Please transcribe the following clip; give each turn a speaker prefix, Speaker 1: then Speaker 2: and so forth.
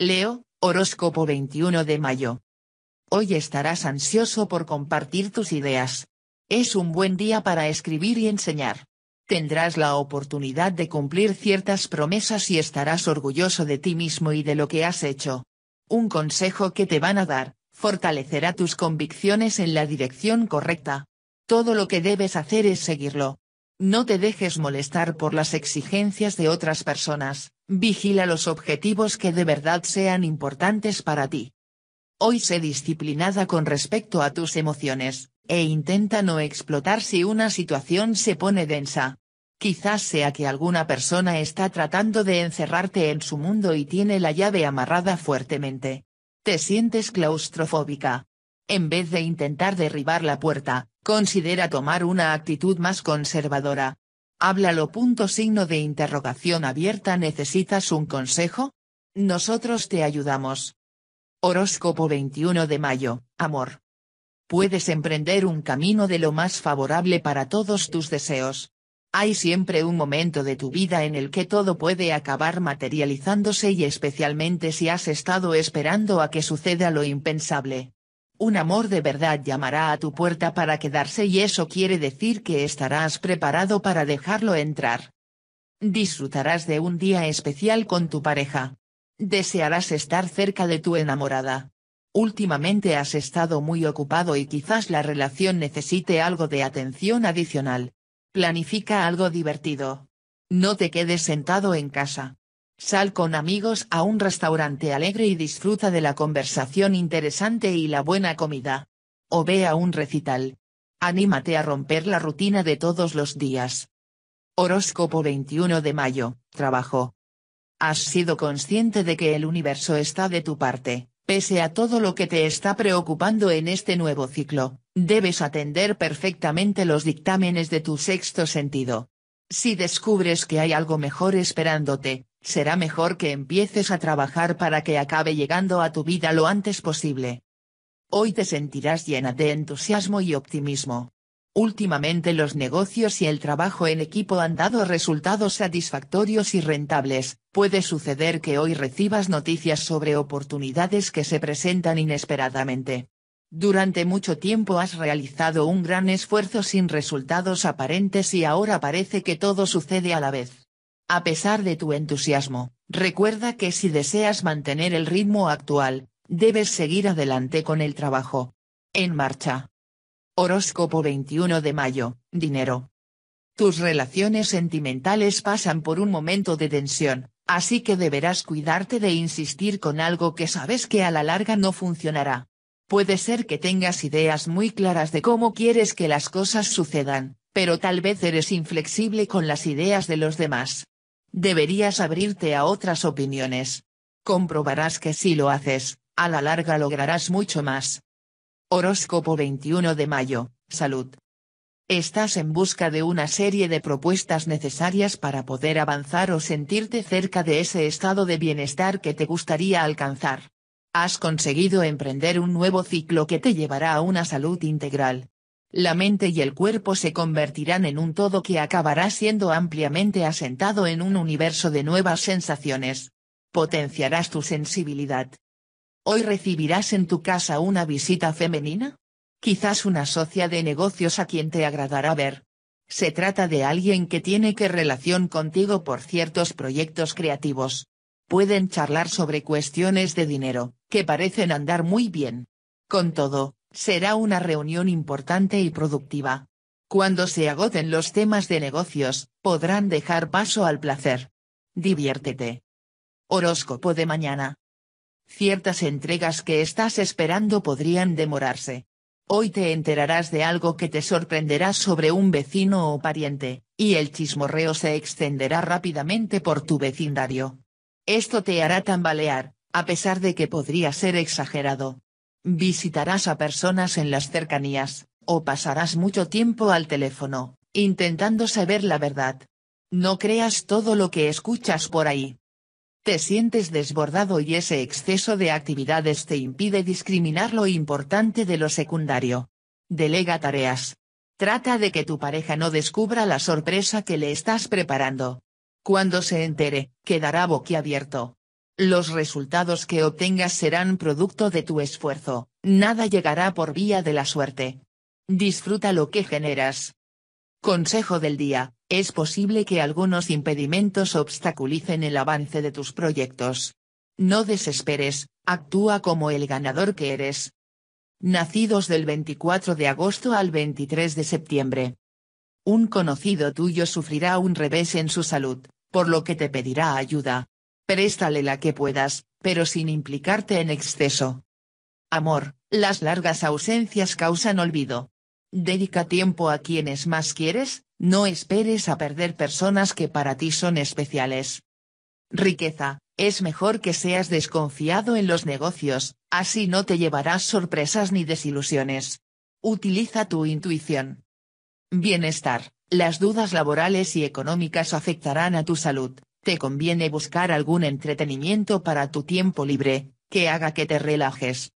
Speaker 1: Leo, horóscopo 21 de mayo. Hoy estarás ansioso por compartir tus ideas. Es un buen día para escribir y enseñar. Tendrás la oportunidad de cumplir ciertas promesas y estarás orgulloso de ti mismo y de lo que has hecho. Un consejo que te van a dar, fortalecerá tus convicciones en la dirección correcta. Todo lo que debes hacer es seguirlo. No te dejes molestar por las exigencias de otras personas. Vigila los objetivos que de verdad sean importantes para ti. Hoy sé disciplinada con respecto a tus emociones, e intenta no explotar si una situación se pone densa. Quizás sea que alguna persona está tratando de encerrarte en su mundo y tiene la llave amarrada fuertemente. Te sientes claustrofóbica. En vez de intentar derribar la puerta, considera tomar una actitud más conservadora, háblalo. Punto signo de interrogación abierta. ¿Necesitas un consejo? Nosotros te ayudamos. Horóscopo 21 de mayo, amor. Puedes emprender un camino de lo más favorable para todos tus deseos. Hay siempre un momento de tu vida en el que todo puede acabar materializándose y especialmente si has estado esperando a que suceda lo impensable. Un amor de verdad llamará a tu puerta para quedarse y eso quiere decir que estarás preparado para dejarlo entrar. Disfrutarás de un día especial con tu pareja. Desearás estar cerca de tu enamorada. Últimamente has estado muy ocupado y quizás la relación necesite algo de atención adicional. Planifica algo divertido. No te quedes sentado en casa. Sal con amigos a un restaurante alegre y disfruta de la conversación interesante y la buena comida. O ve a un recital. Anímate a romper la rutina de todos los días. Horóscopo 21 de mayo, trabajo. Has sido consciente de que el universo está de tu parte, pese a todo lo que te está preocupando en este nuevo ciclo, debes atender perfectamente los dictámenes de tu sexto sentido. Si descubres que hay algo mejor esperándote, será mejor que empieces a trabajar para que acabe llegando a tu vida lo antes posible. Hoy te sentirás llena de entusiasmo y optimismo. Últimamente los negocios y el trabajo en equipo han dado resultados satisfactorios y rentables, puede suceder que hoy recibas noticias sobre oportunidades que se presentan inesperadamente. Durante mucho tiempo has realizado un gran esfuerzo sin resultados aparentes y ahora parece que todo sucede a la vez. A pesar de tu entusiasmo, recuerda que si deseas mantener el ritmo actual, debes seguir adelante con el trabajo. En marcha. Horóscopo 21 de mayo, dinero. Tus relaciones sentimentales pasan por un momento de tensión, así que deberás cuidarte de insistir con algo que sabes que a la larga no funcionará. Puede ser que tengas ideas muy claras de cómo quieres que las cosas sucedan, pero tal vez eres inflexible con las ideas de los demás. Deberías abrirte a otras opiniones. Comprobarás que si lo haces, a la larga lograrás mucho más. Horóscopo 21 de mayo, salud. Estás en busca de una serie de propuestas necesarias para poder avanzar o sentirte cerca de ese estado de bienestar que te gustaría alcanzar. Has conseguido emprender un nuevo ciclo que te llevará a una salud integral, la mente y el cuerpo se convertirán en un todo que acabará siendo ampliamente asentado en un universo de nuevas sensaciones. Potenciarás tu sensibilidad. ¿Hoy recibirás en tu casa una visita femenina? Quizás una socia de negocios a quien te agradará ver. Se trata de alguien que tiene que relación contigo por ciertos proyectos creativos. Pueden charlar sobre cuestiones de dinero, que parecen andar muy bien. Con todo, Será una reunión importante y productiva. Cuando se agoten los temas de negocios, podrán dejar paso al placer. Diviértete. Horóscopo de mañana. Ciertas entregas que estás esperando podrían demorarse. Hoy te enterarás de algo que te sorprenderá sobre un vecino o pariente, y el chismorreo se extenderá rápidamente por tu vecindario. Esto te hará tambalear, a pesar de que podría ser exagerado visitarás a personas en las cercanías, o pasarás mucho tiempo al teléfono, intentando saber la verdad. No creas todo lo que escuchas por ahí. Te sientes desbordado y ese exceso de actividades te impide discriminar lo importante de lo secundario. Delega tareas. Trata de que tu pareja no descubra la sorpresa que le estás preparando. Cuando se entere, quedará boquiabierto. Los resultados que obtengas serán producto de tu esfuerzo, nada llegará por vía de la suerte. Disfruta lo que generas. Consejo del día, es posible que algunos impedimentos obstaculicen el avance de tus proyectos. No desesperes, actúa como el ganador que eres. Nacidos del 24 de agosto al 23 de septiembre. Un conocido tuyo sufrirá un revés en su salud, por lo que te pedirá ayuda. Préstale la que puedas, pero sin implicarte en exceso. Amor, las largas ausencias causan olvido. Dedica tiempo a quienes más quieres, no esperes a perder personas que para ti son especiales. Riqueza, es mejor que seas desconfiado en los negocios, así no te llevarás sorpresas ni desilusiones. Utiliza tu intuición. Bienestar, las dudas laborales y económicas afectarán a tu salud, te conviene buscar algún entretenimiento para tu tiempo libre, que haga que te relajes.